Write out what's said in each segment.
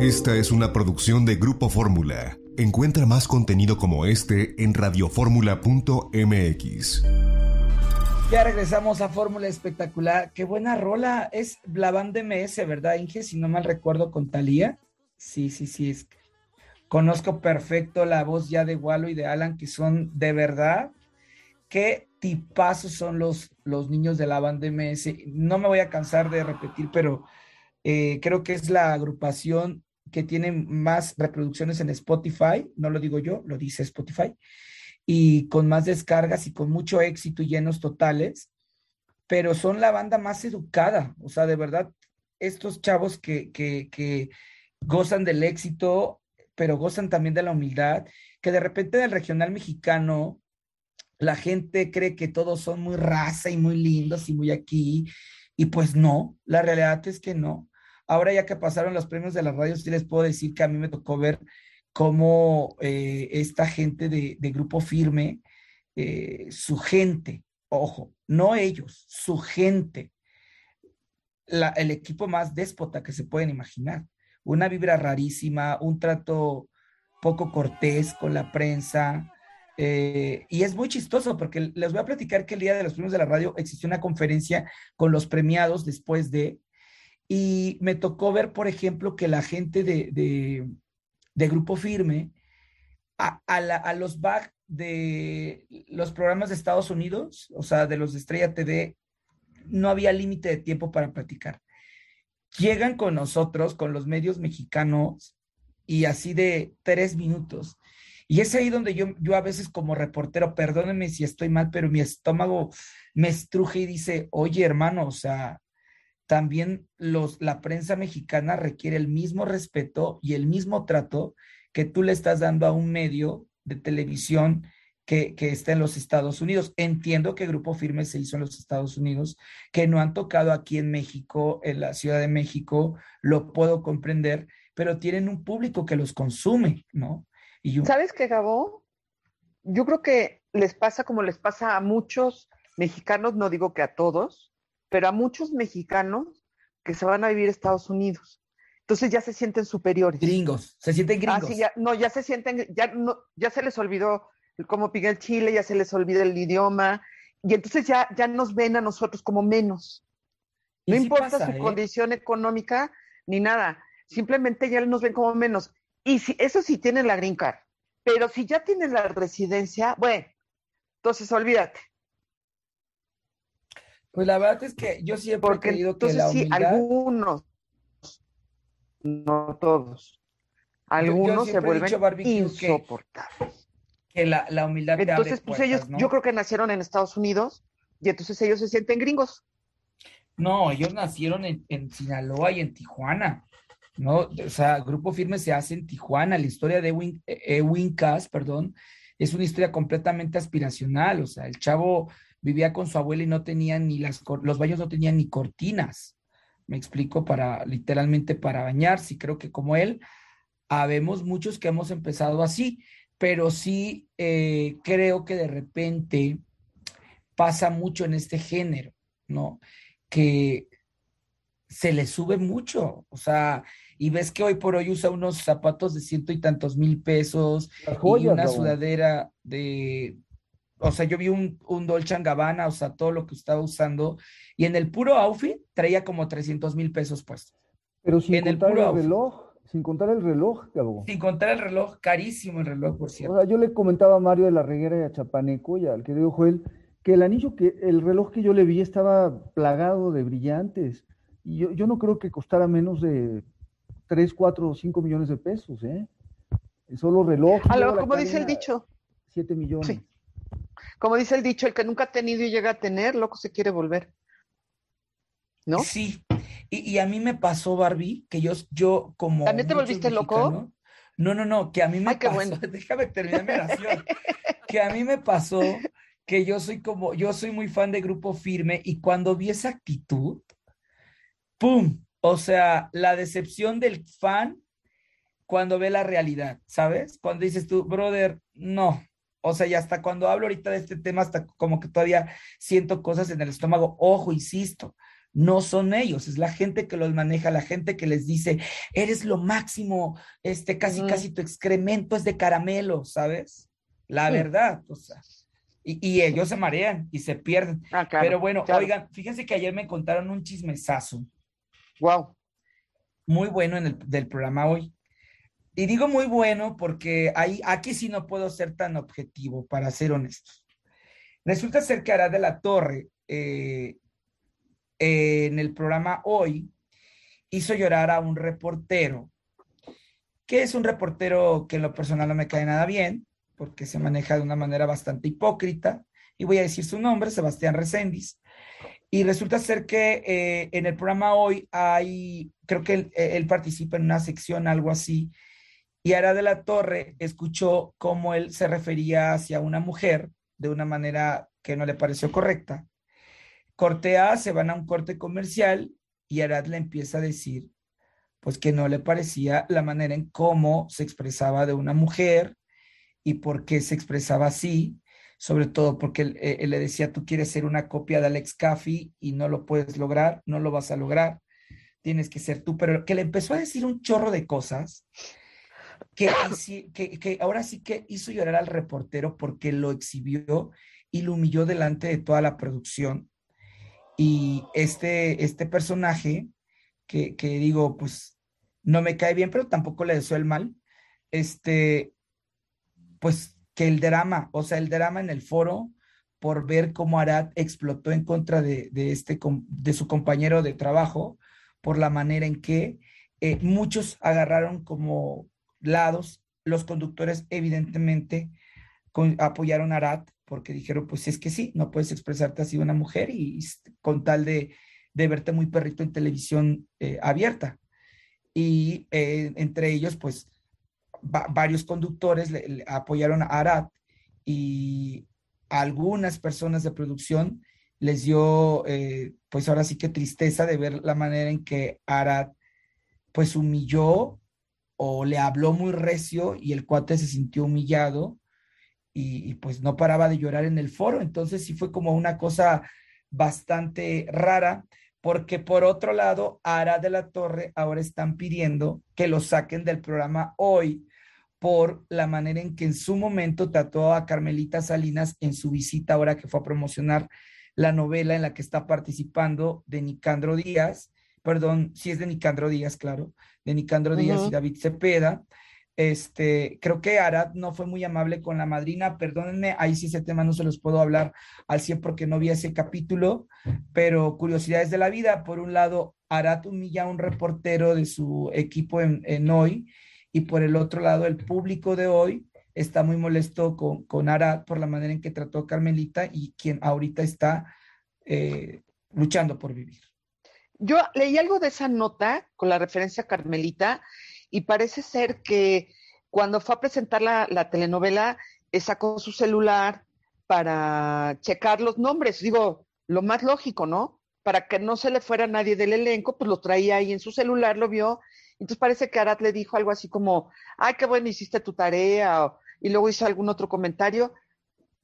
Esta es una producción de Grupo Fórmula. Encuentra más contenido como este en radioformula.mx. Ya regresamos a Fórmula Espectacular. Qué buena rola. Es la banda MS, ¿verdad, Inge? Si no mal recuerdo, con Talía. Sí, sí, sí. Es... Conozco perfecto la voz ya de Wallo y de Alan, que son de verdad. Qué tipazos son los, los niños de la banda MS. No me voy a cansar de repetir, pero eh, creo que es la agrupación que tienen más reproducciones en Spotify, no lo digo yo, lo dice Spotify, y con más descargas y con mucho éxito y llenos totales, pero son la banda más educada, o sea, de verdad, estos chavos que, que, que gozan del éxito, pero gozan también de la humildad, que de repente el regional mexicano, la gente cree que todos son muy raza y muy lindos y muy aquí, y pues no, la realidad es que no, Ahora ya que pasaron los premios de la radio, sí les puedo decir que a mí me tocó ver cómo eh, esta gente de, Grupo Firme, eh, su gente, ojo, no ellos, su gente, el equipo más déspota que se pueden imaginar, una vibra rarísima, un trato poco cortés con la prensa. Eh, y es muy chistoso porque les voy a platicar que el día de los premios de la radio existió una conferencia con los premiados después de, y me tocó ver, por ejemplo, que la gente de, Grupo Firme, a, los back de los programas de Estados Unidos, o sea, de los de Estrella TV, no había límite de tiempo para platicar. Llegan con nosotros, con los medios mexicanos, y así de tres minutos. Y es ahí donde yo, yo a veces como reportero, perdónenme si estoy mal, pero mi estómago me estruje y dice, oye hermano, o sea, también los, la prensa mexicana requiere el mismo respeto y el mismo trato que tú le estás dando a un medio de televisión que, está en los Estados Unidos. Entiendo que Grupo Firme se hizo en los Estados Unidos, que no han tocado aquí en México, en la Ciudad de México, lo puedo comprender, pero tienen un público que los consume, ¿no? Y ¿Sabes qué, Gabo? Yo creo que les pasa como les pasa a muchos mexicanos, no digo que a todos, pero a muchos mexicanos que se van a vivir a Estados Unidos. Entonces ya se sienten superiores. Gringos, se sienten ah, gringos. ya, no, ya se sienten, ya, no, ya se les olvidó cómo pica el chile, ya se les olvida el idioma, y entonces ya, ya nos ven a nosotros como menos. No importa su ¿eh? condición económica ni nada, simplemente ya nos ven como menos. Y si, eso sí tienen la green card, pero si ya tienen la residencia, bueno, entonces olvídate. Pues la verdad es que yo siempre he creído que Sí, algunos, no todos, algunos se vuelven insoportables. Que, la, humildad te Entonces, pues ellos, yo creo que nacieron en Estados Unidos y entonces ellos se sienten gringos. No, ellos nacieron en, Sinaloa y en Tijuana. ¿no? O sea, Grupo Firme se hace en Tijuana. La historia de Ewing, Ewin eh, eh, Cass, perdón, es una historia completamente aspiracional. O sea, el chavo vivía con su abuela y no tenían ni las, los baños no tenían ni cortinas, me explico, para literalmente para bañarse. Y creo que como él, habemos muchos que hemos empezado así, pero sí eh, creo que de repente pasa mucho en este género, ¿no? Que se le sube mucho, o sea, y ves que hoy por hoy usa unos zapatos de ciento y tantos mil pesos y una sudadera de o sea, yo vi un, un Dolce Gabbana, o sea, todo lo que estaba usando, y en el puro outfit traía como 300 mil pesos puestos. Pero sin contar el, puro reloj, sin contar el reloj, cabrón. Sin contar el reloj, carísimo el reloj, por cierto. O yo le comentaba a Mario de la Reguera y a Chapaneco y al querido Joel, que el anillo, que el reloj que yo le vi estaba plagado de brillantes. Y yo, no creo que costara menos de 3, 4 o 5 millones de pesos, ¿eh? El solo reloj. ¿Cómo como dice el dicho. 7 millones. Sí. Como dice el dicho, el que nunca ha tenido y llega a tener, loco se quiere volver. ¿No? Sí. Y, a mí me pasó, Barbie, que yo, yo como. ¿También te volviste loco? No, no, no, que a mí me Ay, qué Bueno. Déjame terminar mi oración. que a mí me pasó que yo soy como, yo soy muy fan de Grupo Firme y cuando vi esa actitud, ¡pum! O sea, la decepción del fan cuando ve la realidad, ¿sabes? Cuando dices tú, brother, no, o sea, y hasta cuando hablo ahorita de este tema, hasta como que todavía siento cosas en el estómago. Ojo, insisto, no son ellos, es la gente que los maneja, la gente que les dice, eres lo máximo, este, casi, casi tu excremento es de caramelo, ¿sabes? La verdad, o sea. Y, ellos se marean y se pierden. Ah, Pero bueno, oigan, fíjense que ayer me contaron un chismesazo. Wow. Muy bueno en el, del programa hoy. Y digo muy bueno porque ahí, aquí sí no puedo ser tan objetivo, para ser honesto. Resulta ser que Ara de la Torre, eh, en el programa Hoy, hizo llorar a un reportero, que es un reportero que en lo personal no me cae nada bien, porque se maneja de una manera bastante hipócrita, y voy a decir su nombre, Sebastián Reséndiz. Y resulta ser que eh, en el programa hoy hay, creo que él, él participa en una sección, algo así, y Ara de la Torre escuchó cómo él se refería hacia una mujer de una manera que no le pareció correcta. Cortea, se van a un corte comercial y Arad le empieza a decir pues que no le parecía la manera en cómo se expresaba de una mujer y por qué se expresaba así, sobre todo porque él, eh, le decía, tú quieres ser una copia de Alex Caffey y no lo puedes lograr, no lo vas a lograr, tienes que ser tú, pero que le empezó a decir un chorro de cosas que, ahora sí que hizo llorar al reportero porque lo exhibió y lo humilló delante de toda la producción. Y este, este personaje, que, digo, pues no me cae bien, pero tampoco le deseo el mal, este, pues que el drama, o sea, el drama en el foro por ver cómo Arad explotó en contra de, este, de su compañero de trabajo, por la manera en que eh, muchos agarraron como, lados. Los conductores evidentemente apoyaron a Arad porque dijeron, pues es que sí, no puedes expresarte así una mujer y, con tal de, de, verte muy perrito en televisión eh, abierta. Y eh, entre ellos, pues varios conductores le, apoyaron a Arad y algunas personas de producción les dio, eh, pues ahora sí que tristeza de ver la manera en que Arad pues humilló o le habló muy recio y el cuate se sintió humillado y, pues no paraba de llorar en el foro. Entonces sí fue como una cosa bastante rara, porque por otro lado, Ara de la Torre ahora están pidiendo que lo saquen del programa hoy por la manera en que en su momento trató a Carmelita Salinas en su visita ahora que fue a promocionar la novela en la que está participando de Nicandro Díaz perdón, si es de Nicandro Díaz, claro, de Nicandro Díaz y David Cepeda. Este, creo que Arad no fue muy amable con la madrina, perdónenme, ahí sí ese tema no se los puedo hablar al 100 porque no vi ese capítulo, pero curiosidades de la vida, por un lado, Arad humilla a un reportero de su equipo en, hoy, y por el otro lado, el público de hoy está muy molesto con, con Arad por la manera en que trató a Carmelita y quien ahorita está eh, luchando por vivir yo leí algo de esa nota con la referencia a Carmelita y parece ser que cuando fue a presentar la, telenovela eh, sacó su celular para checar los nombres, digo, lo más lógico, ¿no? Para que no se le fuera a nadie del elenco, pues lo traía ahí en su celular, lo vio. Entonces parece que Arat le dijo algo así como, ay, qué bueno, hiciste tu tarea, y luego hizo algún otro comentario.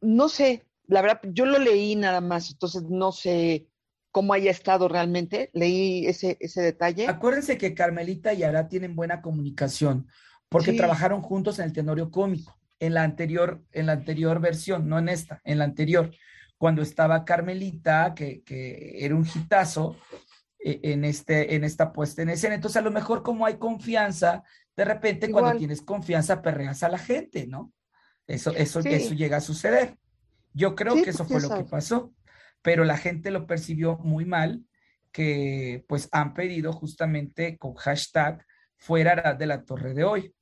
No sé, la verdad, yo lo leí nada más, entonces no sé cómo haya estado realmente. Leí ese, detalle. Acuérdense que Carmelita y Ara tienen buena comunicación porque trabajaron juntos en el Tenorio Cómico, en la anterior, en la anterior versión, no en esta, en la anterior, cuando estaba Carmelita, que, era un hitazo eh, en, este, en esta puesta en escena. Entonces, a lo mejor como hay confianza, de repente cuando tienes confianza, perreas a la gente, ¿no? Eso, eso, eso llega a suceder. Yo creo que eso fue lo que pasó pero la gente lo percibió muy mal, que pues han pedido justamente con hashtag fuera de la Torre de hoy.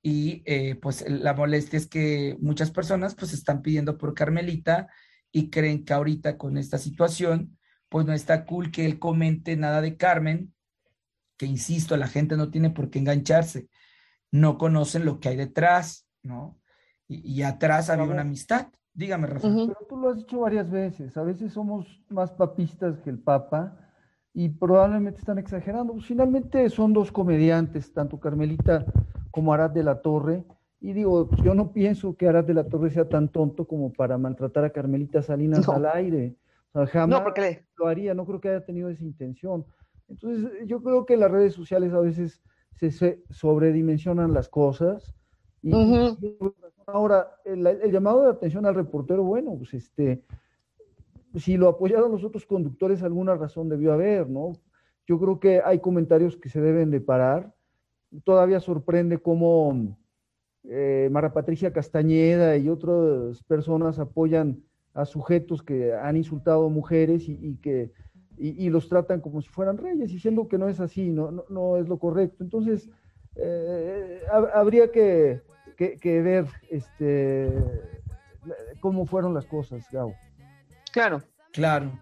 Y eh, pues la molestia es que muchas personas pues están pidiendo por Carmelita y creen que ahorita con esta situación pues no está cool que él comente nada de Carmen, que insisto, la gente no tiene por qué engancharse, no conocen lo que hay detrás, ¿no? y atrás había una amistad. Dígame, Rafa. Pero tú lo has dicho varias veces, a veces somos más papistas que el Papa y probablemente están exagerando. Finalmente son dos comediantes, tanto Carmelita como Arad de la Torre. Y digo, yo no pienso que Arad de la Torre sea tan tonto como para maltratar a Carmelita Salinas al aire. O sea, jamás no, porque... lo haría, no creo que haya tenido esa intención. Entonces, yo creo que las redes sociales a veces se, sobredimensionan las cosas y Ahora, el, llamado de atención al reportero, bueno, pues este, si lo apoyaron los otros conductores, alguna razón debió haber, ¿no? Yo creo que hay comentarios que se deben de parar. Todavía sorprende cómo eh, Mara Patricia Castañeda y otras personas apoyan a sujetos que han insultado mujeres y, que los tratan como si fueran reyes, diciendo que no es así, no, no, es lo correcto. Entonces, eh, habría que que, ver este, cómo fueron las cosas, Gabo. Claro. Claro.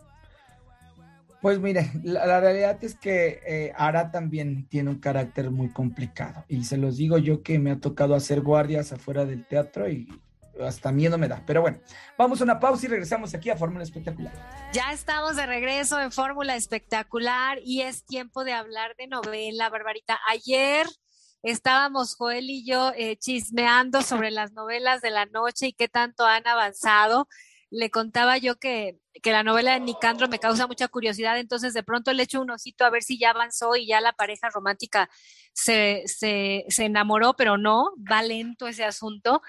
Pues mire, la, realidad es que eh, Ara también tiene un carácter muy complicado. Y se los digo yo que me ha tocado hacer guardias afuera del teatro y hasta miedo me da. Pero bueno, vamos a una pausa y regresamos aquí a Fórmula Espectacular. Ya estamos de regreso en Fórmula Espectacular y es tiempo de hablar de novela, Barbarita. Ayer estábamos Joel y yo eh, chismeando sobre las novelas de la noche y qué tanto han avanzado. Le contaba yo que, que la novela de Nicandro me causa mucha curiosidad, entonces de pronto le echo un ojito a ver si ya avanzó y ya la pareja romántica se, se, se enamoró, pero no, va lento ese asunto.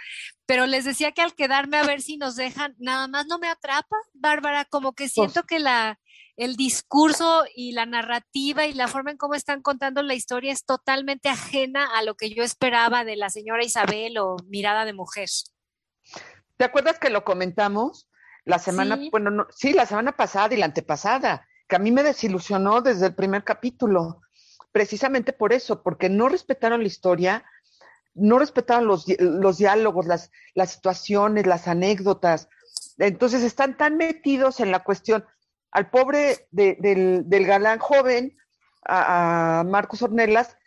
Pero les decía que al quedarme a ver si nos dejan, nada más no me atrapa, Bárbara, como que siento que la, el discurso y la narrativa y la forma en cómo están contando la historia es totalmente ajena a lo que yo esperaba de la señora Isabel o Mirada de Mujer. ¿Te acuerdas que lo comentamos la semana, bueno, sí, la semana pasada y la antepasada, que a mí me desilusionó desde el primer capítulo, precisamente por eso, porque no respetaron la historia, no respetaron los, diálogos, las situaciones, las anécdotas. Entonces están tan metidos en la cuestión, al pobre del, galán joven, a, Marcos Ornelas,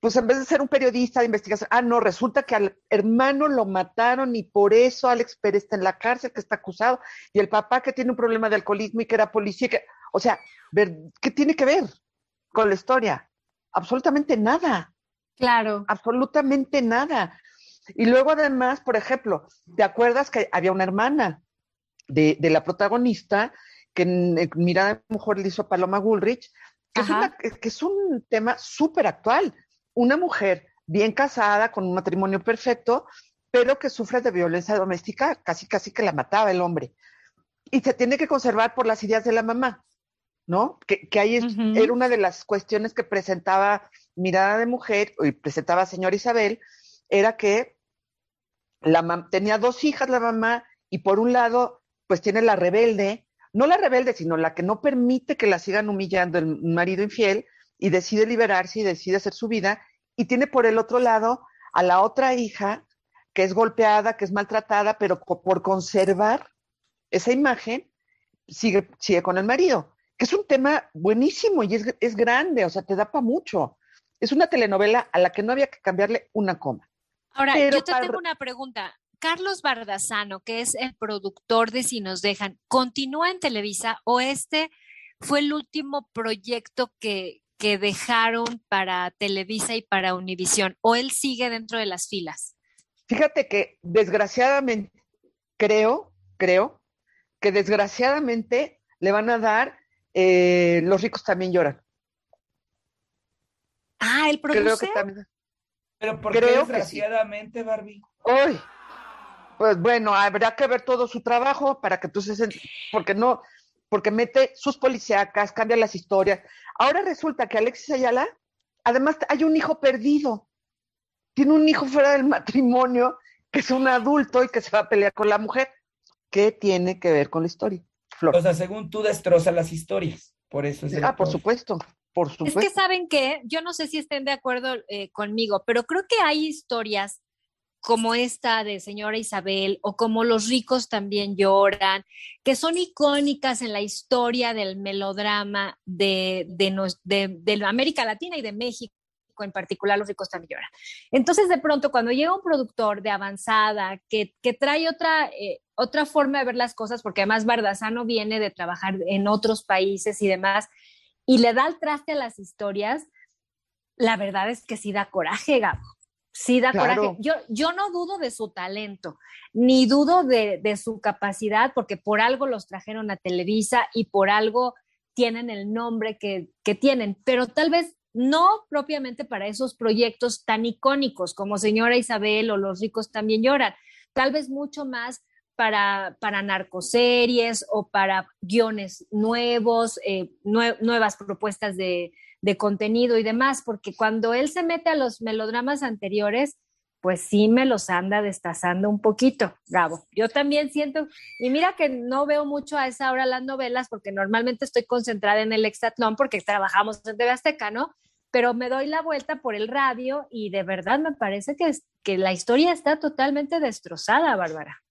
pues en vez de ser un periodista de investigación, ah, no, resulta que al hermano lo mataron y por eso Alex Pérez está en la cárcel, que está acusado, y el papá que tiene un problema de alcoholismo y que era policía, o sea, ¿qué tiene que ver con la historia? Absolutamente nada. Claro. Absolutamente nada. Y luego además, por ejemplo, ¿te acuerdas que había una hermana de la protagonista que eh, Mirada de Mujer le hizo a Paloma Woolrich, que, es, un tema súper actual. Una mujer bien casada, con un matrimonio perfecto, pero que sufre de violencia doméstica, casi casi que la mataba el hombre. Y se tiene que conservar por las ideas de la mamá, ¿no? Que, ahí era una de las cuestiones que presentaba Mirada de Mujer, y presentaba Señor Isabel, era que la tenía dos hijas la mamá, y por un lado, pues tiene la rebelde, no la rebelde, sino la que no permite que la sigan humillando el marido infiel y decide liberarse y decide hacer su vida. Y tiene por el otro lado a la otra hija que es golpeada, que es maltratada, pero por conservar esa imagen, sigue, sigue con el marido, que es un tema buenísimo y es, grande, o sea, te da para mucho. Es una telenovela a la que no había que cambiarle una coma. Ahora, yo te tengo una pregunta. Carlos Bardazano, que es el productor de Si nos dejan, ¿continúa en Televisa o este fue el último proyecto que, dejaron para Televisa y para Univisión? ¿O él sigue dentro de las filas? Fíjate que desgraciadamente, creo, creo que desgraciadamente le van a dar eh, Los ricos también lloran. Ah, el productor. Creo que también. Pero ¿por qué desgraciadamente, Barbie? Hoy, pues bueno, habrá que ver todo su trabajo para que entonces, porque no, porque mete sus policíacas, cambia las historias. Ahora resulta que Alexis Ayala, además hay un hijo perdido, tiene un hijo fuera del matrimonio, que es un adulto y que se va a pelear con la mujer. ¿Qué tiene que ver con la historia? O sea, según tú destroza las historias, por eso es. Ah, por supuesto. Por supuesto. Es que saben que yo no sé si estén de acuerdo eh, conmigo, pero creo que hay historias como esta de señora Isabel o como los ricos también lloran, que son icónicas en la historia del melodrama de, América Latina y de México en particular los ricos también lloran. Entonces, de pronto, cuando llega un productor de avanzada que, trae otra, eh, otra forma de ver las cosas, porque además Bardazano viene de trabajar en otros países y demás, y le da el traste a las historias, la verdad es que sí da coraje, Gabo. Sí, da coraje. Yo, yo no dudo de su talento, ni dudo de, su capacidad, porque por algo los trajeron a Televisa y por algo tienen el nombre que, tienen, pero tal vez no propiamente para esos proyectos tan icónicos como Señora Isabel o Los ricos también lloran, tal vez mucho más para, para narcoseries o para guiones nuevos, eh, nuevas propuestas de, de contenido y demás, porque cuando él se mete a los melodramas anteriores, pues sí me los anda destazando un poquito, Gabo. Yo también siento, y mira que no veo mucho a esa hora las novelas, porque normalmente estoy concentrada en el exatlón, porque trabajamos en TV Azteca, ¿no? Pero me doy la vuelta por el radio y de verdad me parece que, que la historia está totalmente destrozada, Bárbara.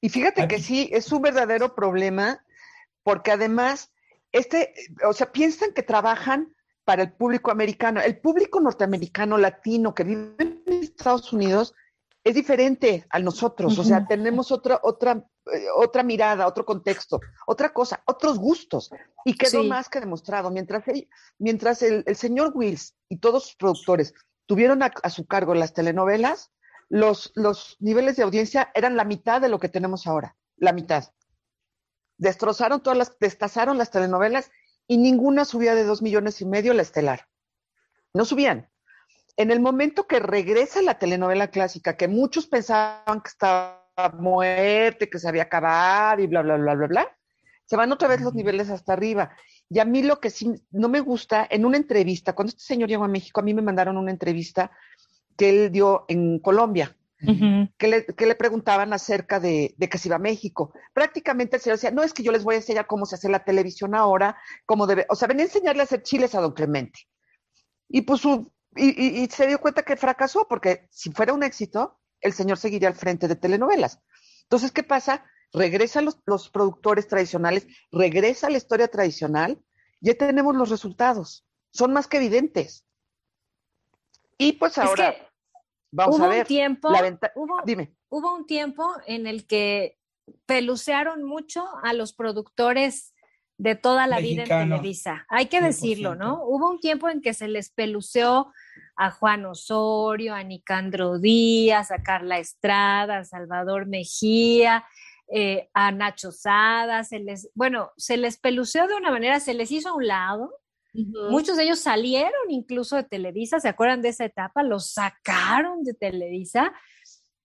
Y fíjate que sí, es un verdadero problema, porque además, este, o sea, piensan que trabajan para el público americano. El público norteamericano, latino, que vive en Estados Unidos, es diferente a nosotros. O sea, tenemos otra, otra, eh, otra mirada, otro contexto, otra cosa, otros gustos. Y quedó más que demostrado. Mientras, el, mientras el, señor Wills y todos sus productores tuvieron a, su cargo las telenovelas, los, los niveles de audiencia eran la mitad de lo que tenemos ahora. La mitad destrozaron todas las, destazaron las telenovelas y ninguna subía de dos millones y medio la estelar. No subían. En el momento que regresa la telenovela clásica, que muchos pensaban que estaba muerte, que se había acabado y bla, bla, bla, bla, bla, se van otra vez los niveles hasta arriba. Y a mí lo que sí no me gusta, en una entrevista, cuando este señor llegó a México, a mí me mandaron una entrevista que él dio en Colombia, que, le, preguntaban acerca de, que se iba a México. Prácticamente el señor decía, no es que yo les voy a enseñar cómo se hace la televisión ahora, cómo debe, o sea, venía a enseñarle a hacer chiles a don Clemente. Y pues y, se dio cuenta que fracasó, porque si fuera un éxito, el señor seguiría al frente de telenovelas. Entonces, ¿qué pasa? Regresan los, productores tradicionales, regresa la historia tradicional, ya tenemos los resultados, son más que evidentes. Y pues ahora hubo Un tiempo, un tiempo en el que pelucearon mucho a los productores de toda la vida en Televisa. Hay que decirlo, ¿no? Hubo un tiempo en que se les peluceó a Juan Osorio, a Nicandro Díaz, a Carla Estrada, a Salvador Mejía, eh, a Nacho Sada, se les, bueno, se les peluceó de una manera, se les hizo a un lado Muchos de ellos salieron incluso de Televisa, ¿se acuerdan de esa etapa? Los sacaron de Televisa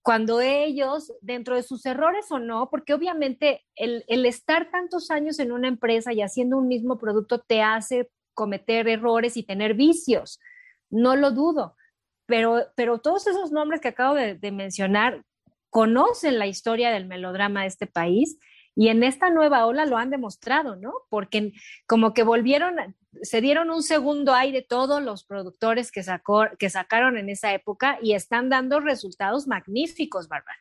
cuando ellos, dentro de sus errores o no, porque obviamente el, el, estar tantos años en una empresa y haciendo un mismo producto te hace cometer errores y tener vicios, no lo dudo, pero, pero todos esos nombres que acabo de mencionar conocen la historia del melodrama de este país y en esta nueva ola lo han demostrado, ¿no? Porque como que volvieron, se dieron un segundo aire todos los productores que, sacó, que sacaron en esa época y están dando resultados magníficos, Barbara.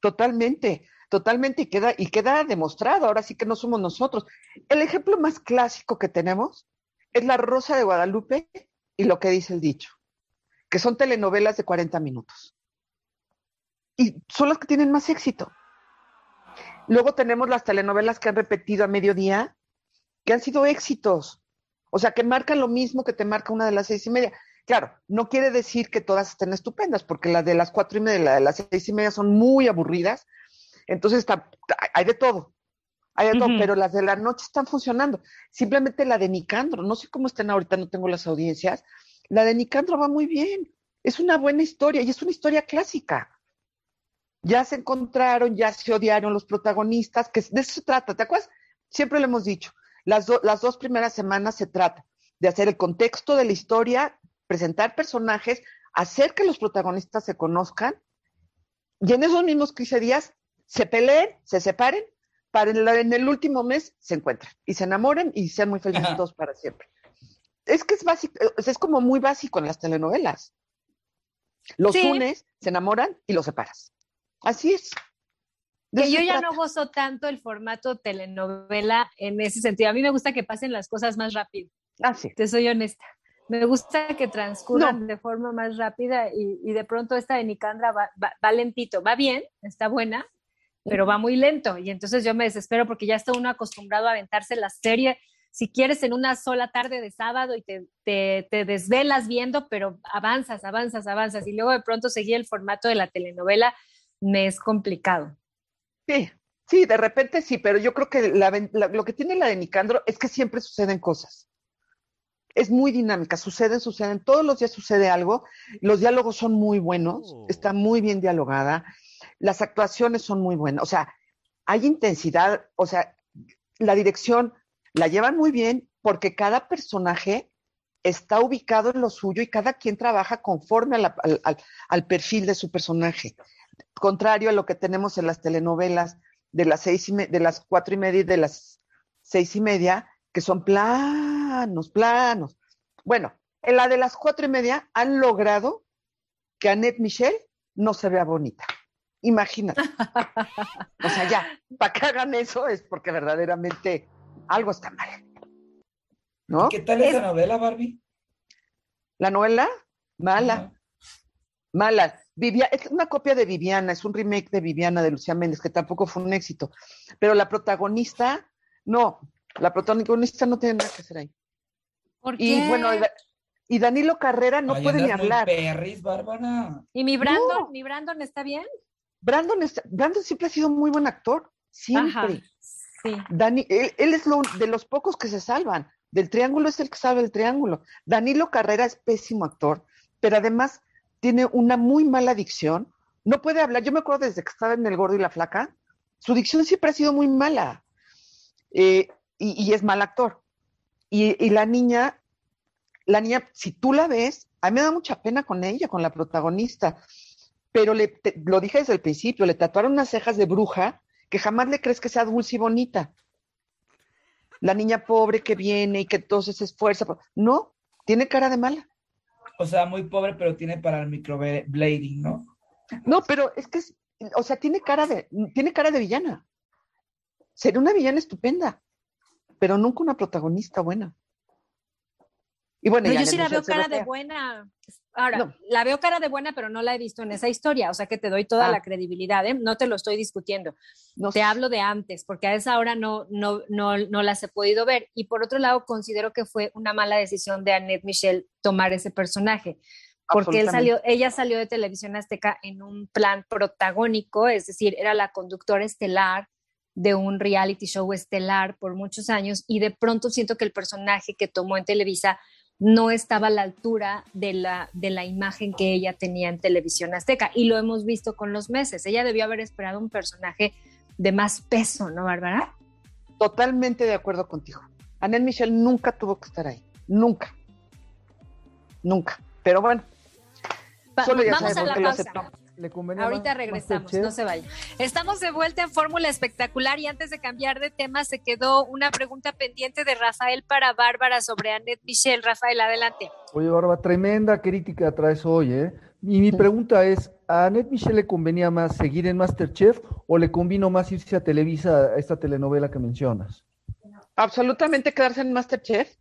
Totalmente, totalmente, y queda, y queda demostrado, ahora sí que no somos nosotros. El ejemplo más clásico que tenemos es La Rosa de Guadalupe y lo que dice el dicho, que son telenovelas de 40 minutos. Y son las que tienen más éxito. Luego tenemos las telenovelas que han repetido a mediodía, que han sido éxitos. O sea, que marcan lo mismo que te marca una de las seis y media. Claro, no quiere decir que todas estén estupendas, porque las de las cuatro y media de las seis y media son muy aburridas. Entonces hay de todo. Hay de todo, pero las de la noche están funcionando. Simplemente la de Nicandro, no sé cómo estén ahorita, no tengo las audiencias. La de Nicandro va muy bien. Es una buena historia y es una historia clásica ya se encontraron, ya se odiaron los protagonistas, que de eso se trata, ¿te acuerdas? Siempre lo hemos dicho, las, las dos primeras semanas se trata de hacer el contexto de la historia, presentar personajes, hacer que los protagonistas se conozcan y en esos mismos 15 días se peleen, se separen, para en, el último mes se encuentran, y se enamoren y sean muy felices para siempre. Es que es básico, es como muy básico en las telenovelas. Los unes, se enamoran y los separas. Así es. yo ya no gozo tanto el formato telenovela en ese sentido. A mí me gusta que pasen las cosas más rápido. Te soy honesta. Me gusta que transcurran de forma más rápida y, de pronto esta de Nicandra va, lentito. Va bien, está buena, pero va muy lento. Y entonces yo me desespero porque ya está uno acostumbrado a aventarse la serie, si quieres, en una sola tarde de sábado y te, te desvelas viendo, pero avanzas, avanzas, avanzas. Y luego de pronto seguí el formato de la telenovela me es complicado. Sí, sí, de repente sí, pero yo creo que lo que tiene la de Nicandro es que siempre suceden cosas. Es muy dinámica, suceden, suceden, todos los días sucede algo, los diálogos son muy buenos, oh. está muy bien dialogada, las actuaciones son muy buenas, o sea, hay intensidad, o sea, la dirección la llevan muy bien porque cada personaje está ubicado en lo suyo y cada quien trabaja conforme al, perfil de su personaje contrario a lo que tenemos en las telenovelas de las seis y media, de las cuatro y media y de las seis y media, que son planos, planos. Bueno, en la de las cuatro y media han logrado que Annette Michelle no se vea bonita. Imagínate. o sea, ya, para que hagan eso es porque verdaderamente algo está mal. ¿No? ¿Qué tal es la novela, Barbie? La novela, mala. Mala. Viviana es una copia de Viviana, es un remake de Viviana de Lucía Méndez, que tampoco fue un éxito. Pero la protagonista, no, la protagonista no tiene nada que hacer ahí. ¿Por qué? Y bueno, y Danilo Carrera no puede ni hablar. Perris, Bárbara. ¿Y mi Brandon? ¿Mi Brandon está bien? Brandon, Brandon siempre ha sido un muy buen actor, siempre. sí. Dani, él, es lo, de los pocos que se salvan. Del triángulo es el que sabe el triángulo. Danilo Carrera es pésimo actor, pero además tiene una muy mala dicción, no puede hablar. Yo me acuerdo desde que estaba en El Gordo y la Flaca, su dicción siempre ha sido muy mala eh, y, es mal actor. Y, la niña, la niña, si tú la ves, a mí me da mucha pena con ella, con la protagonista, pero le, lo dije desde el principio, le tatuaron unas cejas de bruja que jamás le crees que sea dulce y bonita. La niña pobre que viene y que entonces se esfuerza, no, tiene cara de mala o sea, muy pobre, pero tiene para el microblading, ¿no? No, pero es que, es, o sea, tiene cara de, tiene cara de villana. Sería una villana estupenda, pero nunca una protagonista buena. Y bueno, yo sí la veo cara de buena. Ahora, la veo cara de buena, pero no la he visto en esa historia, o sea que te doy toda la ah. credibilidad, ¿eh? no te lo estoy discutiendo. No. Te hablo de antes, porque a esa hora no, no, no, las he podido ver. Y por otro lado, considero que fue una mala decisión de Annette Michelle tomar ese personaje, porque él salió, ella salió de Televisión Azteca en un plan protagónico, es decir, era la conductora estelar de un reality show estelar por muchos años y de pronto siento que el personaje que tomó en Televisa no estaba a la altura de la, de la imagen que ella tenía en televisión azteca. Y lo hemos visto con los meses. Ella debió haber esperado un personaje de más peso, ¿no, Bárbara? Totalmente de acuerdo contigo. Anel Michel nunca tuvo que estar ahí. Nunca. Nunca. Pero bueno. vamos a la Ahorita regresamos, no se vaya. Estamos de vuelta en Fórmula Espectacular y antes de cambiar de tema se quedó una pregunta pendiente de Rafael para Bárbara sobre Annette Michel. Rafael, adelante. Oye, Bárbara, tremenda crítica traes hoy, ¿eh? Y mi pregunta es, ¿a Annette Michel le convenía más seguir en Masterchef o le convino más irse a Televisa, a esta telenovela que mencionas? Absolutamente quedarse en Masterchef.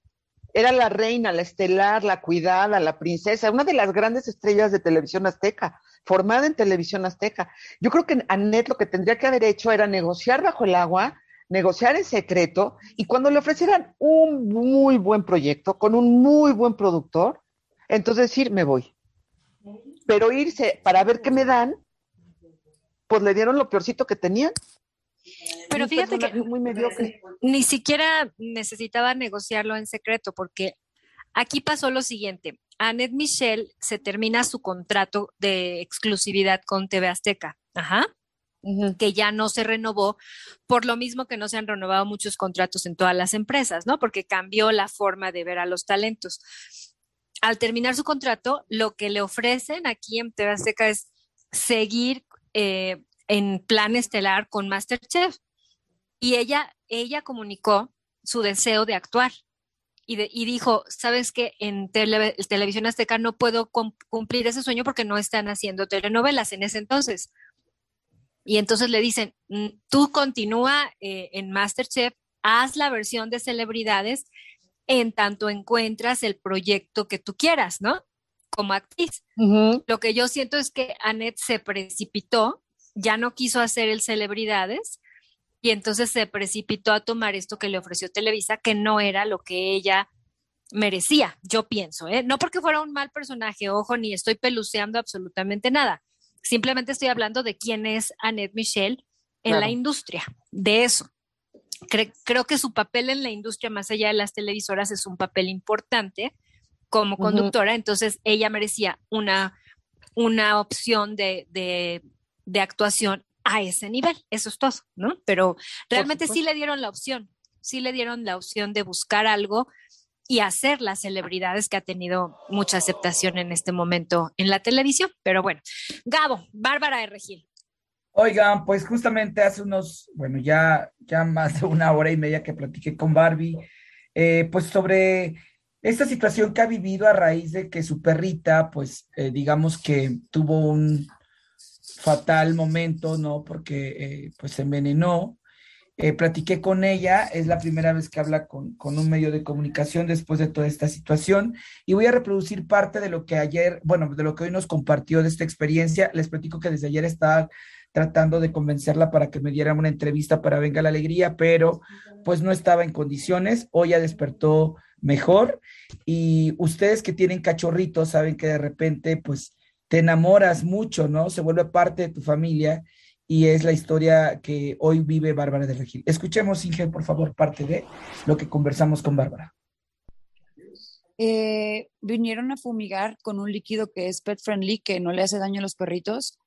Era la reina, la estelar, la cuidada, la princesa, una de las grandes estrellas de televisión azteca, formada en televisión azteca. Yo creo que Anet lo que tendría que haber hecho era negociar bajo el agua, negociar en secreto y cuando le ofrecieran un muy buen proyecto con un muy buen productor, entonces decir, me voy. Pero irse para ver qué me dan, pues le dieron lo peorcito que tenían. Pero fíjate que ni siquiera necesitaba negociarlo en secreto porque aquí pasó lo siguiente. Annette Michel se termina su contrato de exclusividad con TV Azteca, que ya no se renovó, por lo mismo que no se han renovado muchos contratos en todas las empresas, ¿no? Porque cambió la forma de ver a los talentos. Al terminar su contrato, lo que le ofrecen aquí en TV Azteca es seguir eh, en plan estelar con Masterchef. Y ella, ella comunicó su deseo de actuar y, dijo, sabes que en televisión azteca no puedo cumplir ese sueño porque no están haciendo telenovelas en ese entonces. Y entonces le dicen, mm, tú continúa eh, en Masterchef, haz la versión de celebridades en tanto encuentras el proyecto que tú quieras, ¿no? Como actriz. Lo que yo siento es que Annette se precipitó ya no quiso hacer el celebridades y entonces se precipitó a tomar esto que le ofreció Televisa, que no era lo que ella merecía, yo pienso, ¿eh? no porque fuera un mal personaje, ojo, ni estoy peluceando absolutamente nada, simplemente estoy hablando de quién es Annette michelle en la industria, de eso. creo que su papel en la industria, más allá de las televisoras, es un papel importante como conductora, entonces ella merecía una, una opción de de actuación a ese nivel. Eso es todo, ¿no? Pero realmente sí le dieron la opción, sí le dieron la opción de buscar algo y hacer las celebridades que ha tenido mucha aceptación en este momento en la televisión. Pero bueno, Gabo, Bárbara de Regil. Oigan, pues justamente hace unos, bueno, ya, ya más de una hora y media que platiqué con Barbie, eh, pues sobre esta situación que ha vivido a raíz de que su perrita, pues eh, digamos que tuvo un, fatal momento, ¿no? Porque eh, pues se envenenó. Eh, platiqué con ella, es la primera vez que habla con, con, un medio de comunicación después de toda esta situación y voy a reproducir parte de lo que ayer, bueno, de lo que hoy nos compartió de esta experiencia. Les platico que desde ayer estaba tratando de convencerla para que me diera una entrevista para Venga la Alegría, pero pues no estaba en condiciones, hoy ya despertó mejor y ustedes que tienen cachorritos saben que de repente pues te enamoras mucho, ¿no? Se vuelve parte de tu familia y es la historia que hoy vive Bárbara de Regil. Escuchemos, Inge, por favor, parte de lo que conversamos con Bárbara. Eh, vinieron a fumigar con un líquido que es pet friendly, que no le hace daño a los perritos.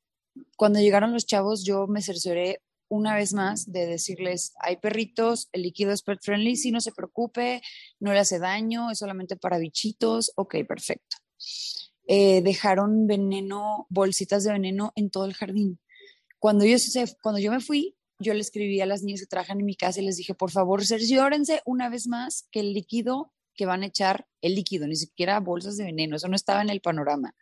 Cuando llegaron los chavos, yo me cercioré una vez más de decirles, hay perritos, el líquido es pet friendly, si no se preocupe, no le hace daño, es solamente para bichitos, ok, perfecto. Eh, dejaron veneno, bolsitas de veneno en todo el jardín. Cuando yo, cuando yo me fui, yo le escribí a las niñas que trabajan en mi casa y les dije, por favor, cerciórense una vez más que el líquido que van a echar, el líquido, ni siquiera bolsas de veneno, eso no estaba en el panorama,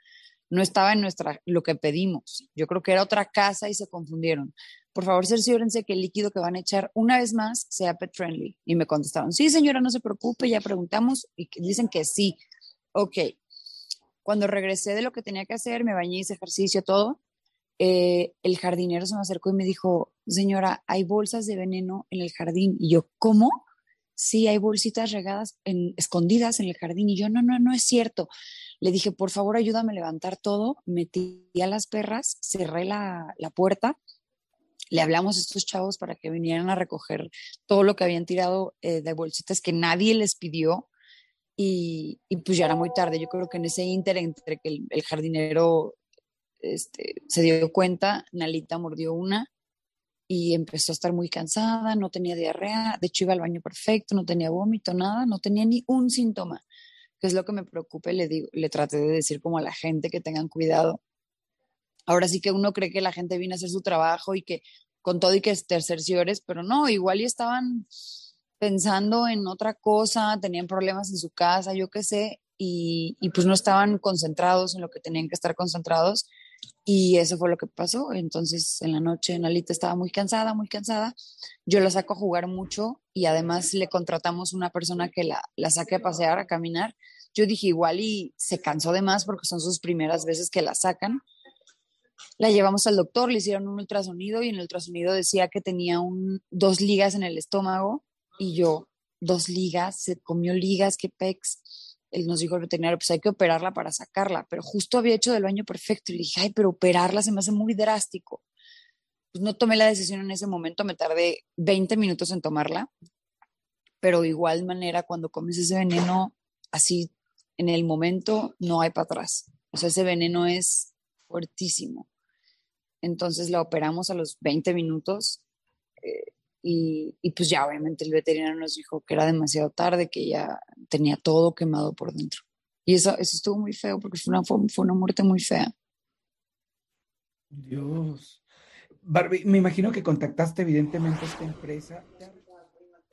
no estaba en nuestra, lo que pedimos. Yo creo que era otra casa y se confundieron. Por favor, cerciórense que el líquido que van a echar una vez más sea pet friendly. Y me contestaron, sí, señora, no se preocupe, ya preguntamos y dicen que sí. Ok, cuando regresé de lo que tenía que hacer, me bañé, hice ejercicio, todo. Eh, el jardinero se me acercó y me dijo, señora, hay bolsas de veneno en el jardín. Y yo, ¿cómo? Sí, hay bolsitas regadas, en, escondidas en el jardín. Y yo, no, no, no es cierto. Le dije, por favor, ayúdame a levantar todo. Metí a las perras, cerré la, puerta le hablamos a estos chavos para que vinieran a recoger todo lo que habían tirado eh, de bolsitas que nadie les pidió y, pues ya era muy tarde. Yo creo que en ese ínter entre que el, jardinero este, se dio cuenta, Nalita mordió una y empezó a estar muy cansada, no tenía diarrea, de hecho iba al baño perfecto, no tenía vómito, nada, no tenía ni un síntoma, que es lo que me preocupa le, le traté de decir como a la gente que tengan cuidado. Ahora sí que uno cree que la gente viene a hacer su trabajo y que con todo y que es tercerciores, pero no, igual y estaban pensando en otra cosa, tenían problemas en su casa, yo qué sé, y, y, pues no estaban concentrados en lo que tenían que estar concentrados y eso fue lo que pasó. Entonces en la noche Nalita estaba muy cansada, muy cansada, yo la saco a jugar mucho y además le contratamos una persona que la, la saque a pasear, a caminar. Yo dije igual y se cansó de más porque son sus primeras veces que la sacan. La llevamos al doctor, le hicieron un ultrasonido y en el ultrasonido decía que tenía un, dos ligas en el estómago y yo, dos ligas, se comió ligas, que pex. Él nos dijo el veterinario, pues hay que operarla para sacarla, pero justo había hecho del baño perfecto y le dije, ay, pero operarla se me hace muy drástico. Pues no tomé la decisión en ese momento, me tardé 20 minutos en tomarla, pero de igual manera cuando comes ese veneno, así en el momento no hay para atrás. O sea, ese veneno es fuertísimo. Entonces la operamos a los 20 minutos. Eh, y, pues ya obviamente el veterinario nos dijo que era demasiado tarde, que ya tenía todo quemado por dentro. Y eso, eso estuvo muy feo porque fue una, fue, una muerte muy fea. Dios. Barbie, me imagino que contactaste evidentemente a esta empresa.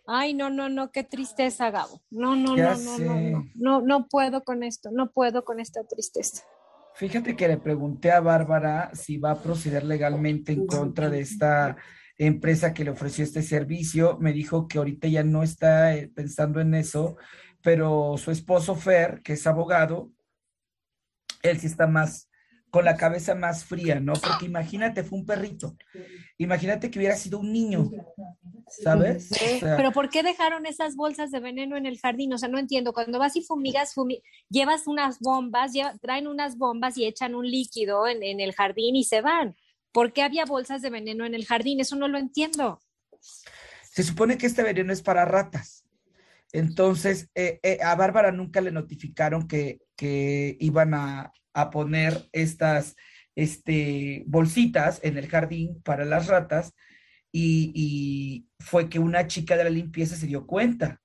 Ay, no, no, no, qué tristeza, Gabo. no, no, no, no, no, no, puedo con esto, no puedo con esta tristeza. Fíjate que le pregunté a Bárbara si va a proceder legalmente en contra de esta empresa que le ofreció este servicio me dijo que ahorita ya no está eh, pensando en eso, pero su esposo Fer, que es abogado, él sí está más con la cabeza más fría, ¿no? Porque imagínate, fue un perrito. Imagínate que hubiera sido un niño, ¿sabes? Pero ¿por qué dejaron esas bolsas de veneno en el jardín? O sea, no entiendo. Cuando vas y fumigas, llevas unas bombas, traen unas bombas y echan un líquido en el jardín y se van. ¿Por qué había bolsas de veneno en el jardín? Eso no lo entiendo. Se supone que este veneno es para ratas. Entonces, eh, eh, a Bárbara nunca le notificaron que, iban a, poner estas este, bolsitas en el jardín para las ratas y, y fue que una chica de la limpieza se dio cuenta,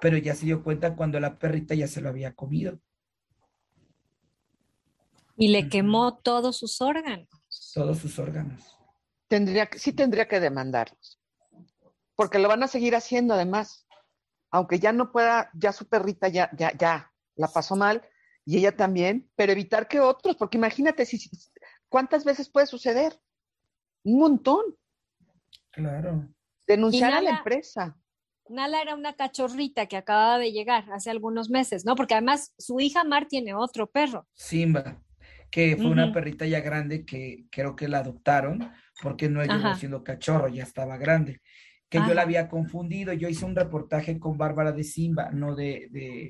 pero ya se dio cuenta cuando la perrita ya se lo había comido. Y le quemó todos sus órganos. Todos sus órganos. Tendría, sí tendría que demandarlos, porque lo van a seguir haciendo además, aunque ya no pueda, ya su perrita ya, ya, ya la pasó mal y ella también, pero evitar que otros, porque imagínate si, cuántas veces puede suceder, un montón. Claro. Denunciar a la empresa. Nala era una cachorrita que acababa de llegar hace algunos meses, ¿no? Porque además su hija Mar tiene otro perro. Simba que fue una perrita ya grande que creo que la adoptaron porque no llegó siendo cachorro, ya estaba grande, que yo la había confundido. Yo hice un reportaje con Bárbara de Simba, no de, de,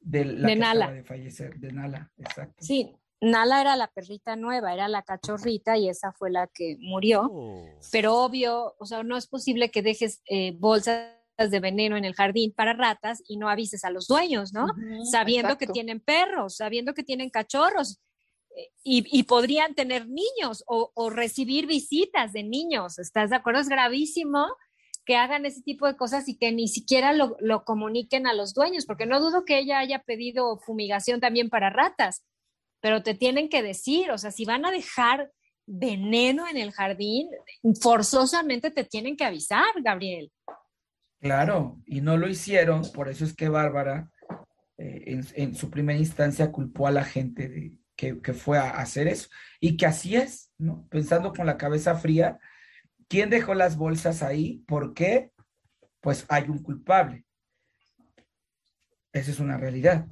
de la de de fallecer, de Nala, exacto. Sí, Nala era la perrita nueva, era la cachorrita y esa fue la que murió. Oh. Pero obvio, o sea, no es posible que dejes eh, bolsas de veneno en el jardín para ratas y no avises a los dueños, ¿no? sabiendo que tienen perros, sabiendo que tienen cachorros. Eh, y, podrían tener niños o, recibir visitas de niños. ¿Estás de acuerdo? Es gravísimo que hagan ese tipo de cosas y que ni siquiera lo, comuniquen a los dueños, porque no dudo que ella haya pedido fumigación también para ratas, pero te tienen que decir, o sea, si van a dejar veneno en el jardín, forzosamente te tienen que avisar, Gabriel. Claro, y no lo hicieron, por eso es que Bárbara eh, en, su primera instancia culpó a la gente de, que, fue a hacer eso. Y que así es, ¿no? Pensando con la cabeza fría, ¿quién dejó las bolsas ahí? ¿Por qué? Pues hay un culpable. Esa es una realidad.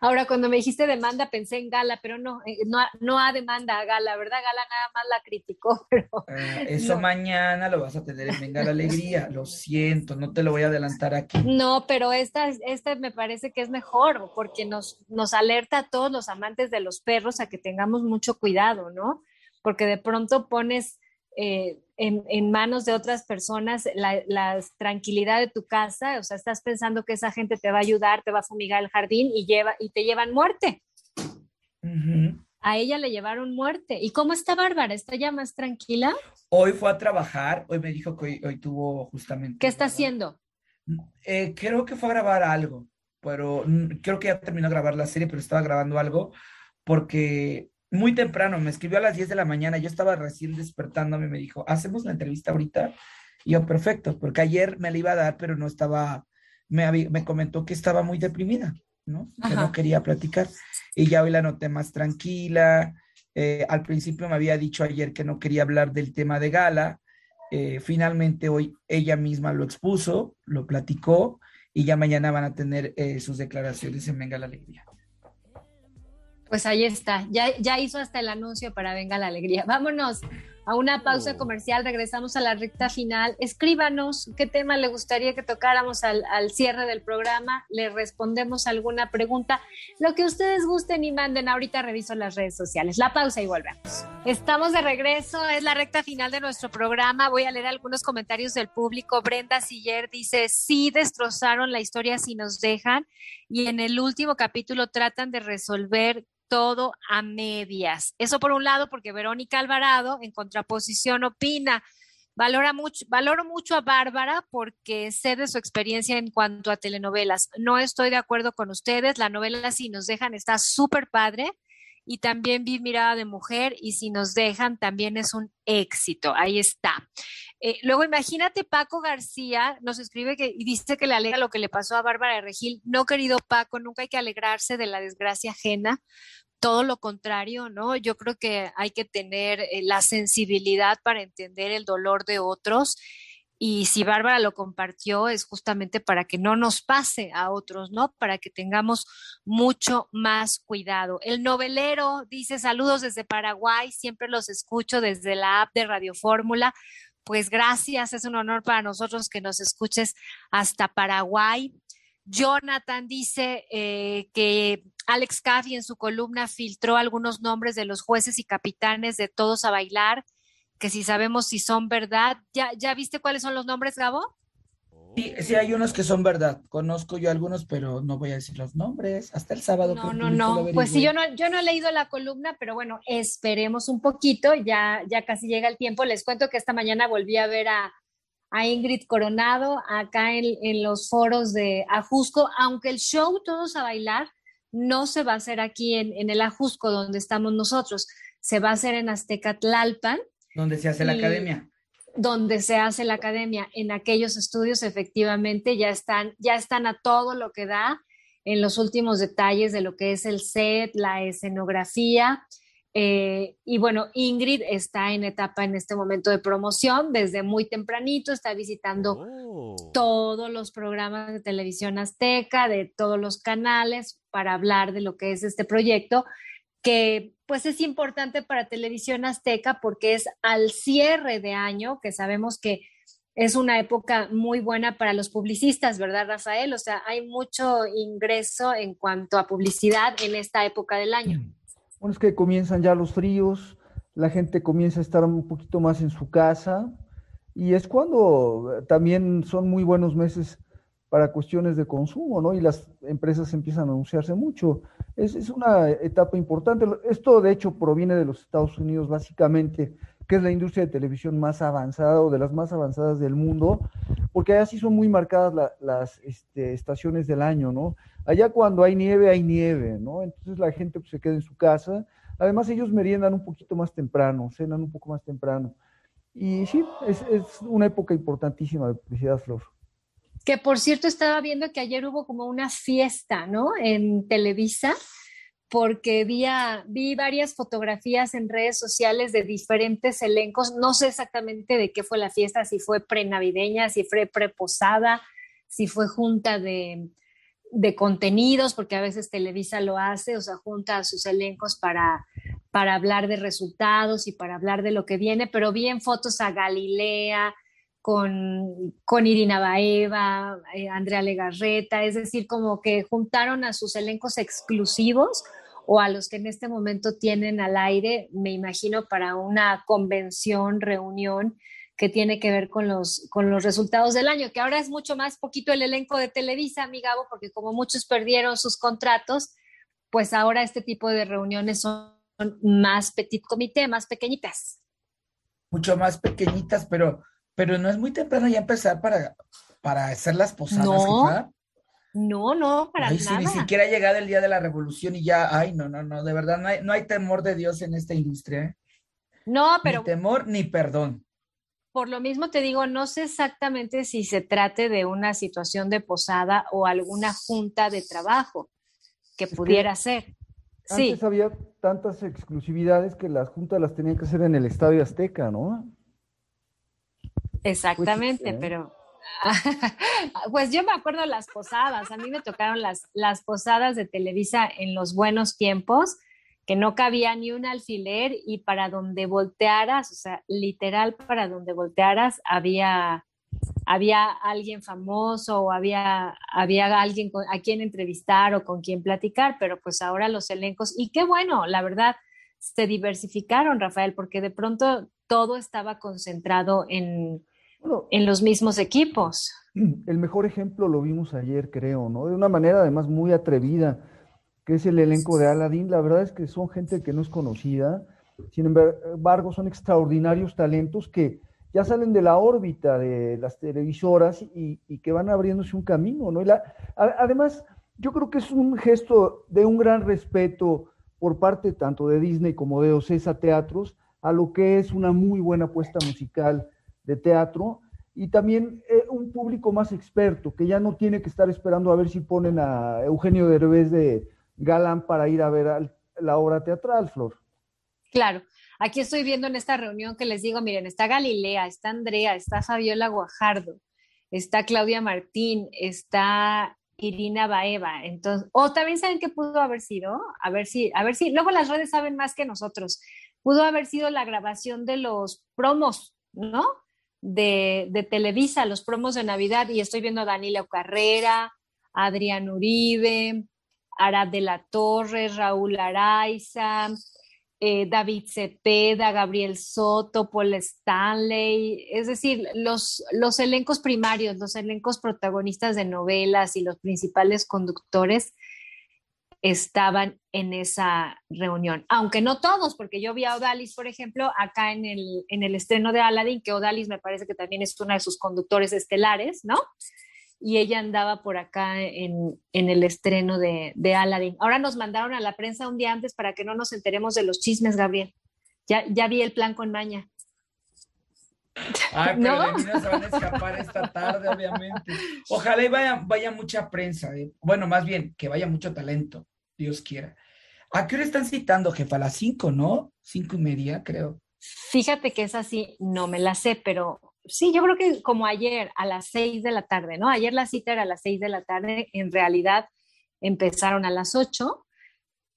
Ahora, cuando me dijiste demanda, pensé en Gala, pero no, eh, no, no a demanda a Gala, ¿verdad? Gala nada más la criticó, pero... Ah, eso mañana lo vas a tener en Venga Alegría, lo siento, no te lo voy a adelantar aquí. No, pero esta, esta me parece que es mejor, porque nos, nos alerta a todos los amantes de los perros a que tengamos mucho cuidado, ¿no? Porque de pronto pones... Eh, en, manos de otras personas la, tranquilidad de tu casa, o sea, estás pensando que esa gente te va a ayudar, te va a fumigar el jardín y, lleva, y te llevan muerte. A ella le llevaron muerte. ¿Y cómo está Bárbara? ¿Está ya más tranquila? Hoy fue a trabajar, hoy me dijo que hoy, tuvo justamente... ¿Qué está haciendo? Mm, eh, creo que fue a grabar algo, pero mm, creo que ya terminó de grabar la serie, pero estaba grabando algo porque muy temprano, me escribió a las 10 de la mañana, yo estaba recién despertándome, me dijo, hacemos la entrevista ahorita. Y yo, perfecto, porque ayer me la iba a dar, pero no estaba, me, comentó que estaba muy deprimida, ¿no? Que no quería platicar. Y ya hoy la noté más tranquila. Eh, al principio me había dicho ayer que no quería hablar del tema de gala. Eh, finalmente hoy ella misma lo expuso, lo platicó y ya mañana van a tener eh, sus declaraciones en Venga la Alegría pues ahí está, ya, ya hizo hasta el anuncio para Venga la Alegría. Vámonos a una pausa oh. comercial, regresamos a la recta final. Escríbanos qué tema le gustaría que tocáramos al, al, cierre del programa, le respondemos alguna pregunta, lo que ustedes gusten y manden. Ahorita reviso las redes sociales. La pausa y volvemos. Estamos de regreso, es la recta final de nuestro programa. Voy a leer algunos comentarios del público. Brenda Siller dice, sí destrozaron la historia si nos dejan y en el último capítulo tratan de resolver todo a medias. Eso por un lado, porque Verónica Alvarado, en contraposición, opina. Valora mucho, valoro mucho a Bárbara porque sé de su experiencia en cuanto a telenovelas. No estoy de acuerdo con ustedes. La novela Si nos dejan está súper padre. Y también vi Mirada de Mujer y Si nos dejan también es un éxito. Ahí está. Eh, luego imagínate Paco García nos escribe que, y dice que le alegra lo que le pasó a Bárbara de Regil. No, querido Paco, nunca hay que alegrarse de la desgracia ajena. Todo lo contrario, ¿no? Yo creo que hay que tener eh, la sensibilidad para entender el dolor de otros. Y si Bárbara lo compartió es justamente para que no nos pase a otros, ¿no? Para que tengamos mucho más cuidado. El novelero dice saludos desde Paraguay, siempre los escucho desde la app de Radio Fórmula pues gracias, es un honor para nosotros que nos escuches hasta Paraguay. Jonathan dice eh, que Alex Caffi en su columna filtró algunos nombres de los jueces y capitanes de Todos a Bailar, que si sabemos si son verdad, ¿ya, ya viste cuáles son los nombres, Gabo? Sí, sí, hay unos que son verdad. Conozco yo algunos, pero no voy a decir los nombres. Hasta el sábado. No, no, no. Pues sí, yo no, yo no he leído la columna, pero bueno, esperemos un poquito. Ya, ya casi llega el tiempo. Les cuento que esta mañana volví a ver a, Ingrid Coronado acá en, en, los foros de Ajusco, aunque el show Todos a Bailar no se va a hacer aquí en, el Ajusco, donde estamos nosotros. Se va a hacer en Aztecatlalpan. Donde se hace la academia donde se hace la academia, en aquellos estudios efectivamente ya están, ya están a todo lo que da en los últimos detalles de lo que es el set, la escenografía. Eh, y bueno, Ingrid está en etapa en este momento de promoción, desde muy tempranito está visitando oh. todos los programas de televisión azteca, de todos los canales, para hablar de lo que es este proyecto que pues es importante para Televisión Azteca porque es al cierre de año, que sabemos que es una época muy buena para los publicistas, ¿verdad, Rafael? O sea, hay mucho ingreso en cuanto a publicidad en esta época del año. Bueno, es que comienzan ya los fríos, la gente comienza a estar un poquito más en su casa y es cuando también son muy buenos meses para cuestiones de consumo, ¿no? Y las empresas empiezan a anunciarse mucho. Es, una etapa importante. Esto, de hecho, proviene de los Estados Unidos, básicamente, que es la industria de televisión más avanzada o de las más avanzadas del mundo, porque allá sí son muy marcadas las este, estaciones del año, ¿no? Allá cuando hay nieve, hay nieve, ¿no? Entonces la gente pues, se queda en su casa. Además, ellos meriendan un poquito más temprano, cenan un poco más temprano. Y sí, es, es una época importantísima de publicidad, Flor que por cierto estaba viendo que ayer hubo como una fiesta, ¿no? En Televisa, porque vi, vi varias fotografías en redes sociales de diferentes elencos, no sé exactamente de qué fue la fiesta, si fue prenavideña, si fue preposada, si fue junta de, de contenidos, porque a veces Televisa lo hace, o sea, junta a sus elencos para, para hablar de resultados y para hablar de lo que viene, pero vi en fotos a Galilea, con, con Irina Baeva, eh, Andrea Legarreta, es decir, como que juntaron a sus elencos exclusivos o a los que en este momento tienen al aire, me imagino, para una convención, reunión que tiene que ver con los, con los resultados del año, que ahora es mucho más poquito el elenco de Televisa, amigabo, porque como muchos perdieron sus contratos, pues ahora este tipo de reuniones son más petit comité, más pequeñitas. Mucho más pequeñitas, pero pero no es muy temprano ya empezar para, para hacer las posadas. No, no, no, para nada. Si ni siquiera ha llegado el día de la revolución y ya, ay, no, no, no, de verdad, no hay, no hay temor de Dios en esta industria. ¿eh? No, pero. Ni temor ni perdón. Por lo mismo te digo, no sé exactamente si se trate de una situación de posada o alguna junta de trabajo que pudiera ser. Antes sí. había tantas exclusividades que las juntas las tenían que hacer en el Estadio Azteca, ¿no? Exactamente, ¿eh? pero pues yo me acuerdo las posadas, a mí me tocaron las, las posadas de Televisa en los buenos tiempos, que no cabía ni un alfiler y para donde voltearas, o sea, literal para donde voltearas había había alguien famoso o había, había alguien a quien entrevistar o con quien platicar, pero pues ahora los elencos, y qué bueno, la verdad, se diversificaron, Rafael, porque de pronto todo estaba concentrado en, en los mismos equipos. El mejor ejemplo lo vimos ayer, creo, ¿no? De una manera además muy atrevida, que es el elenco de Aladdin. La verdad es que son gente que no es conocida, sin embargo son extraordinarios talentos que ya salen de la órbita de las televisoras y, que van abriéndose un camino, ¿no? además, yo creo que es un gesto de un gran respeto por parte tanto de Disney como de Ocesa Teatros a lo que es una muy buena apuesta musical de teatro y también eh, un público más experto, que ya no tiene que estar esperando a ver si ponen a Eugenio Derbez de Galán para ir a ver la obra teatral, Flor. Claro, aquí estoy viendo en esta reunión que les digo, miren, está Galilea, está Andrea, está Fabiola Guajardo, está Claudia Martín, está Irina Baeva. Entonces, o también saben que pudo haber sido, a ver si, a ver si, luego las redes saben más que nosotros. Pudo haber sido la grabación de los promos, ¿no? de, Televisa, los promos de Navidad, y estoy viendo a Danilo Carrera, Adrián Uribe, Arad de la Torre, Raúl Araiza, eh, David Cepeda, Gabriel Soto, Paul Stanley, es decir, los elencos primarios, los elencos protagonistas de novelas y los principales conductores estaban en esa reunión. Aunque no todos, porque yo vi a Odalis, por ejemplo, acá en el, en el estreno de Aladdin, que Odalis me parece que también es una de sus conductores estelares, ¿no? Y ella andaba por acá en, el estreno de, de, Aladdin. Ahora nos mandaron a la prensa un día antes para que no nos enteremos de los chismes, Gabriel. Ya, ya vi el plan con Maña. Ay, pero ¿No? se van a escapar esta tarde, obviamente. Ojalá y vaya, mucha prensa. ¿eh? Bueno, más bien, que vaya mucho talento. Dios quiera. ¿A qué hora están citando, jefa? A las cinco, ¿no? Cinco y media, creo. Fíjate que es así, no me la sé, pero sí, yo creo que como ayer, a las seis de la tarde, ¿no? Ayer la cita era a las seis de la tarde, en realidad empezaron a las ocho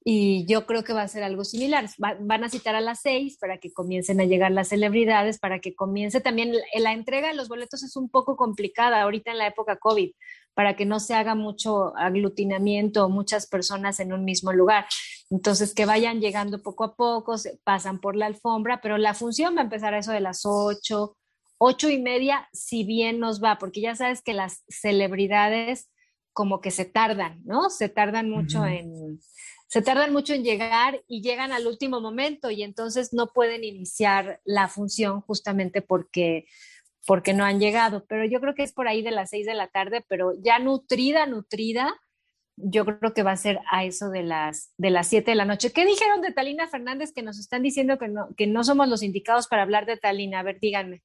y yo creo que va a ser algo similar. van a citar a las seis para que comiencen a llegar las celebridades, para que comience también la entrega de los boletos es un poco complicada ahorita en la época COVID, para que no se haga mucho aglutinamiento o muchas personas en un mismo lugar. Entonces, que vayan llegando poco a poco, se pasan por la alfombra, pero la función va a empezar a eso de las ocho, ocho y media, si bien nos va, porque ya sabes que las celebridades como que se tardan, ¿no? Se tardan mucho en se tardan mucho en llegar y llegan al último momento y entonces no pueden iniciar la función justamente porque porque no han llegado, pero yo creo que es por ahí de las seis de la tarde, pero ya nutrida, nutrida, yo creo que va a ser a eso de las de las 7 de la noche. ¿Qué dijeron de Talina Fernández que nos están diciendo que no, que no somos los indicados para hablar de Talina? A ver, díganme.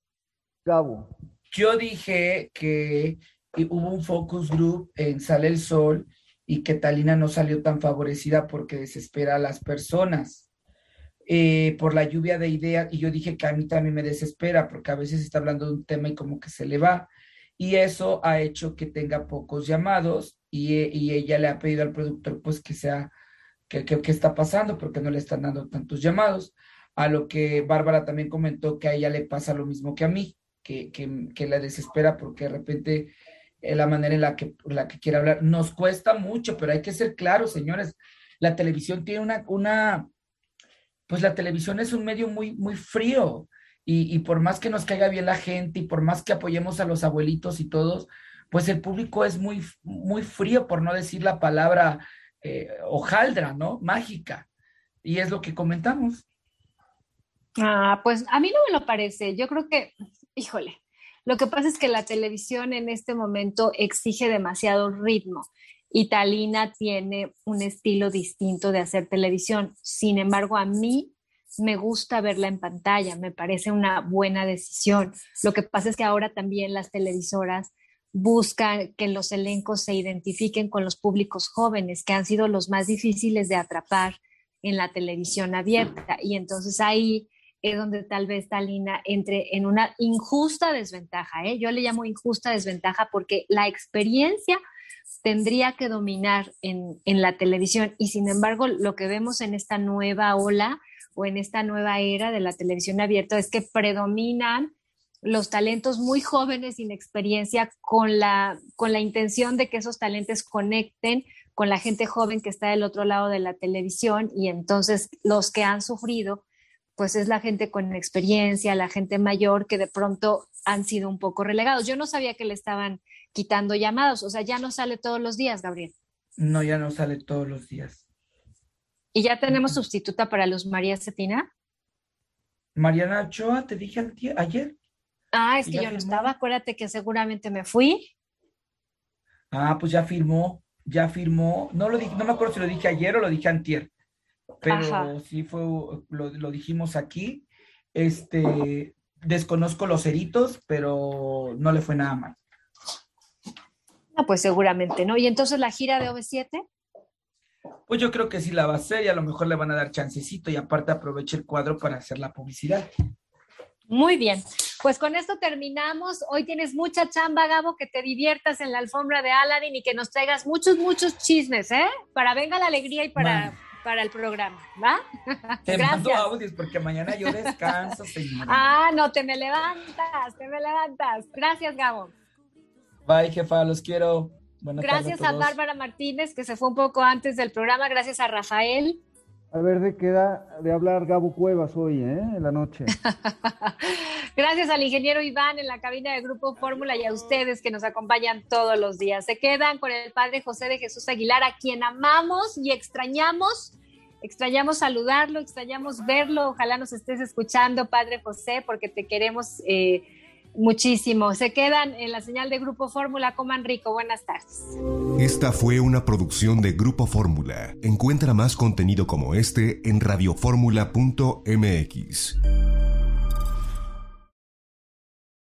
Gabo. Yo dije que hubo un focus group en Sale el Sol y que Talina no salió tan favorecida porque desespera a las personas. Eh, por la lluvia de ideas y yo dije que a mí también me desespera porque a veces está hablando de un tema y como que se le va. Y eso ha hecho que tenga pocos llamados y, eh, ella le ha pedido al productor pues que sea, que, que, que, está pasando porque no le están dando tantos llamados. A lo que Bárbara también comentó que a ella le pasa lo mismo que a mí, que, la desespera porque de repente eh, la manera en la que, la que quiere hablar. Nos cuesta mucho, pero hay que ser claros, señores. La televisión tiene una, una, pues la televisión es un medio muy, muy frío. Y, por más que nos caiga bien la gente y por más que apoyemos a los abuelitos y todos, pues el público es muy, muy frío, por no decir la palabra eh, hojaldra, ¿no? Mágica. Y es lo que comentamos. Ah, pues a mí no me lo parece. Yo creo que, híjole, lo que pasa es que la televisión en este momento exige demasiado ritmo y Talina tiene un estilo distinto de hacer televisión. Sin embargo, a mí me gusta verla en pantalla, me parece una buena decisión. Lo que pasa es que ahora también las televisoras buscan que los elencos se identifiquen con los públicos jóvenes, que han sido los más difíciles de atrapar en la televisión abierta. Y entonces ahí es donde tal vez Talina entre en una injusta desventaja. ¿eh? Yo le llamo injusta desventaja porque la experiencia tendría que dominar en, la televisión. Y sin embargo, lo que vemos en esta nueva ola o en esta nueva era de la televisión abierta es que predominan los talentos muy jóvenes sin experiencia con la, con la intención de que esos talentos conecten con la gente joven que está del otro lado de la televisión y entonces los que han sufrido, pues es la gente con experiencia, la gente mayor que de pronto han sido un poco relegados. Yo no sabía que le estaban quitando llamados. O sea, ya no sale todos los días, Gabriel. No, ya no sale todos los días. ¿Y ya tenemos sustituta para Luz María Cetina? Mariana Ochoa, te dije ayer. Ah, es que yo no estaba, acuérdate que seguramente me fui. Ah, pues ya firmó, ya firmó. No lo dije, no me acuerdo si lo dije ayer o lo dije antier, pero sí fue, lo, dijimos aquí. Este, desconozco los eritos, pero no le fue nada mal. Ah, pues seguramente, ¿no? Y entonces la gira de OV7. Pues yo creo que sí la va a hacer y a lo mejor le van a dar chancecito y aparte aproveche el cuadro para hacer la publicidad. Muy bien, pues con esto terminamos. Hoy tienes mucha chamba, Gabo, que te diviertas en la alfombra de Aladdin y que nos traigas muchos, muchos chismes, ¿eh? Para venga la alegría y para, para el programa, ¿va? Te mando audios porque mañana yo descanso, Ah, no, te me levantas, te me levantas. Gracias, Gabo. Bye, jefa, los quiero. Gracias a, Bárbara Martínez, que se fue un poco antes del programa. Gracias a Rafael. A ver de qué da de hablar Gabo Cuevas hoy, eh? En la noche. Gracias al ingeniero Iván en la cabina de Grupo Fórmula y a ustedes que nos acompañan todos los días. Se quedan con el padre José de Jesús Aguilar, a quien amamos y extrañamos. Extrañamos saludarlo, extrañamos verlo. Ojalá nos estés escuchando, padre José, porque te queremos. Eh, Muchísimo. Se quedan en la señal de Grupo Fórmula. Coman rico. Buenas tardes. Esta fue una producción de Grupo Fórmula. Encuentra más contenido como este en radioformula.mx.